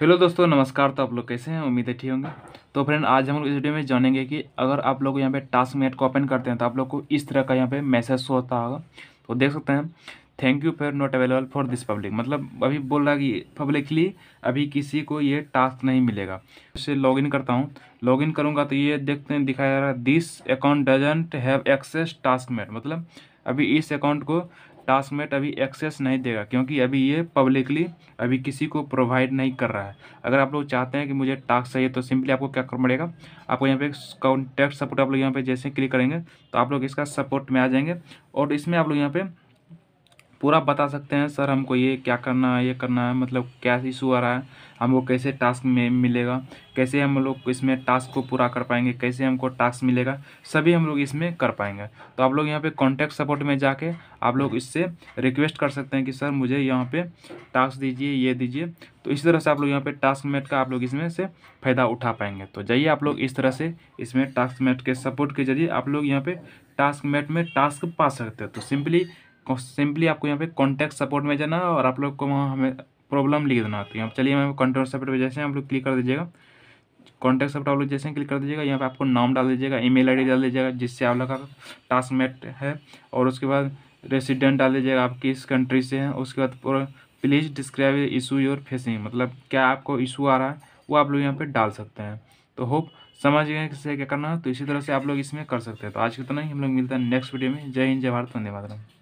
hello दोस्तों नमस्कार तो आप लोग कैसे हैं उम्मीद है ठीक होंगे तो फ्रेंड आज हम लोग इस वीडियो में जानेंगे कि अगर आप लोग यहाँ पे टास्क मेट को ओपन करते हैं तो आप लोग को इस तरह का यहाँ पे मैसेज शो होता होगा तो देख सकते हैं thank you for not available for this public मतलब अभी बोल रहा है कि पब्लिकली अभी किसी को ये टास्क नहीं मिलेगा लॉग इन करता हूँ इन करूँगा तो ये देखते हैं दिखाया जा रहा है this account doesn't have access TaskMate मतलब अभी इस अकाउंट को टास्कमेट अभी एक्सेस नहीं देगा क्योंकि अभी ये पब्लिकली अभी किसी को प्रोवाइड नहीं कर रहा है अगर आप लोग चाहते हैं कि मुझे टास्क चाहिए तो सिंपली आपको क्या करना पड़ेगा आपको यहाँ पे कॉन्टैक्ट सपोर्ट आप लोग यहाँ पे जैसे क्लिक करेंगे तो आप लोग इसका सपोर्ट में आ जाएंगे और इसमें आप लोग यहाँ पे पूरा बता सकते हैं सर हमको ये क्या करना है ये करना है मतलब क्या इशू आ रहा है हमको कैसे टास्क में मिलेगा कैसे हम लोग इसमें टास्क को पूरा कर पाएंगे कैसे हमको टास्क मिलेगा सभी हम लोग इसमें कर पाएंगे तो आप लोग यहाँ पे कॉन्टैक्ट सपोर्ट में जाके आप लोग इससे रिक्वेस्ट कर सकते हैं कि सर मुझे यहाँ पे टास्क दीजिए ये दीजिए तो इस तरह से आप लोग यहाँ पे टास्क मेट का आप लोग इसमें से फ़ायदा उठा पाएंगे तो जाइए आप लोग इस तरह से इसमें टास्क मेट के सपोर्ट के जरिए आप लोग यहाँ पे टास्क मेट में टास्क पा सकते हैं तो सिंपली सिंपली आपको यहाँ पे कॉन्टैक्ट सपोर्ट में जाना और आप लोग को वहाँ हमें प्रॉब्लम लिख देना आती है अब चलिए मैं कॉन्टैक्ट सपोर्ट में जैसे आप लोग क्लिक कर दीजिएगा कॉन्टैक्ट सपोर्ट आप लोग जैसे क्लिक कर दीजिएगा यहाँ पे आपको नाम डाल दीजिएगा ईमेल आईडी डाल दीजिएगा जिससे आप लोग का टास्क मेट है और उसके बाद रेसिडेंट डाल दीजिएगा आप किस कंट्री से हैं उसके बाद पूरा please describe issue your facing मतलब क्या आपको इशू आ रहा है वो आप लोग यहाँ पर डाल सकते हैं तो होप समझ गए किसे क्या करना है तो इसी तरह से आप लोग इसमें कर सकते हैं तो आज कितना ही हम लोग मिलता है नेक्स्ट वीडियो में जय हिंद जय भारत वंदे मातरम